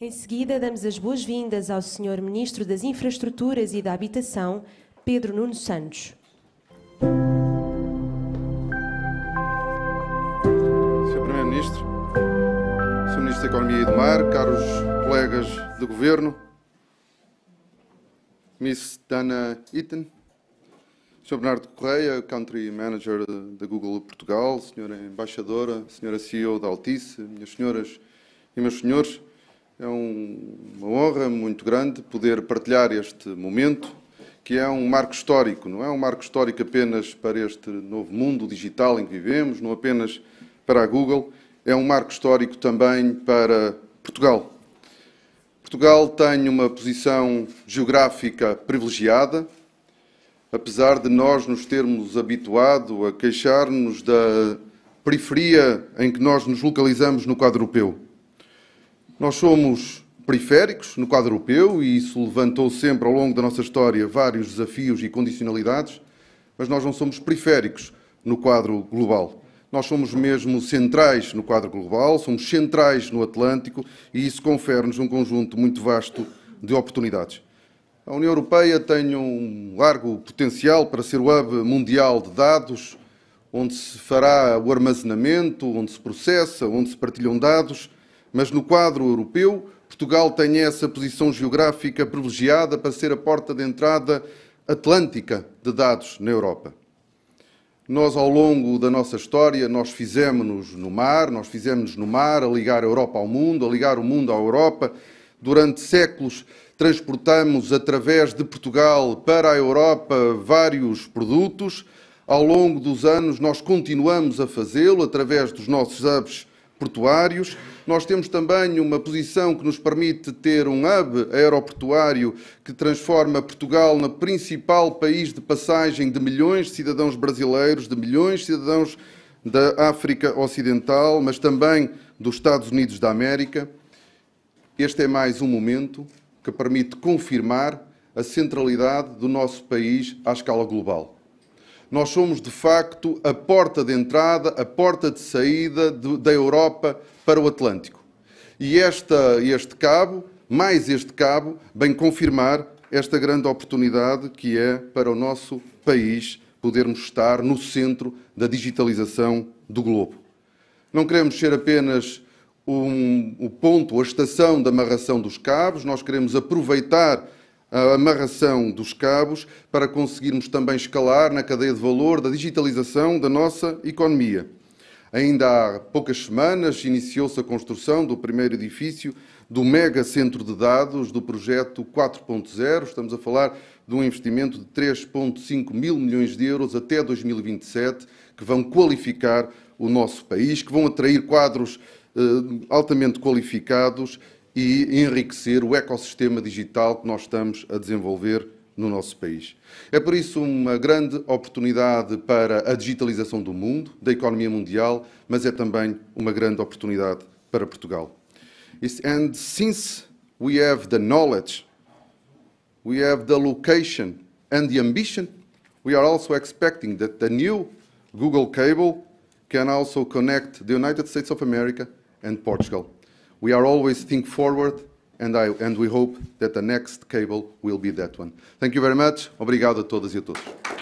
Em seguida, damos as boas-vindas ao Sr. Ministro das Infraestruturas e da Habitação, Pedro Nuno Santos. Sr. Primeiro-Ministro, Sr. Ministro da Economia e do Mar, caros colegas do Governo, Miss Dana Eaton, Sr. Bernardo Correia, Country Manager da Google Portugal, Sra. Embaixadora, Sra. CEO da Altice, minhas senhoras e meus senhores, é uma honra muito grande poder partilhar este momento, que é um marco histórico. Não é um marco histórico apenas para este novo mundo digital em que vivemos, não apenas para a Google, é um marco histórico também para Portugal. Portugal tem uma posição geográfica privilegiada, apesar de nós nos termos habituado a queixar-nos da periferia em que nós nos localizamos no quadro europeu. Nós somos periféricos no quadro europeu e isso levantou sempre ao longo da nossa história vários desafios e condicionalidades, mas nós não somos periféricos no quadro global. Nós somos mesmo centrais no quadro global, somos centrais no Atlântico e isso confere-nos um conjunto muito vasto de oportunidades. A União Europeia tem um largo potencial para ser o hub mundial de dados, onde se fará o armazenamento, onde se processa, onde se partilham dados mas no quadro europeu, Portugal tem essa posição geográfica privilegiada para ser a porta de entrada atlântica de dados na Europa. Nós, ao longo da nossa história, nós fizemos-nos no mar, nós fizemos-nos no mar, a ligar a Europa ao mundo, a ligar o mundo à Europa. Durante séculos, transportamos através de Portugal para a Europa vários produtos. Ao longo dos anos, nós continuamos a fazê-lo através dos nossos hubs portuários. Nós temos também uma posição que nos permite ter um hub aeroportuário que transforma Portugal no principal país de passagem de milhões de cidadãos brasileiros, de milhões de cidadãos da África Ocidental, mas também dos Estados Unidos da América. Este é mais um momento que permite confirmar a centralidade do nosso país à escala global. Nós somos, de facto, a porta de entrada, a porta de saída de, da Europa para o Atlântico. E esta, este cabo, mais este cabo, bem confirmar esta grande oportunidade que é para o nosso país podermos estar no centro da digitalização do globo. Não queremos ser apenas um, o ponto, a estação da amarração dos cabos, nós queremos aproveitar a amarração dos cabos para conseguirmos também escalar na cadeia de valor da digitalização da nossa economia. Ainda há poucas semanas iniciou-se a construção do primeiro edifício do mega centro de dados do projeto 4.0. Estamos a falar de um investimento de 3,5 mil milhões de euros até 2027, que vão qualificar o nosso país, que vão atrair quadros eh, altamente qualificados e enriquecer o ecossistema digital que nós estamos a desenvolver no nosso país. É por isso uma grande oportunidade para a digitalização do mundo, da economia mundial, mas é também uma grande oportunidade para Portugal. And since we have the knowledge, we have the location and the ambition, we are also expecting that the new Google cable can also connect the United States of America and Portugal We are always think forward, and we hope that the next cable will be that one. Thank you very much. Obrigado a todas e a todos.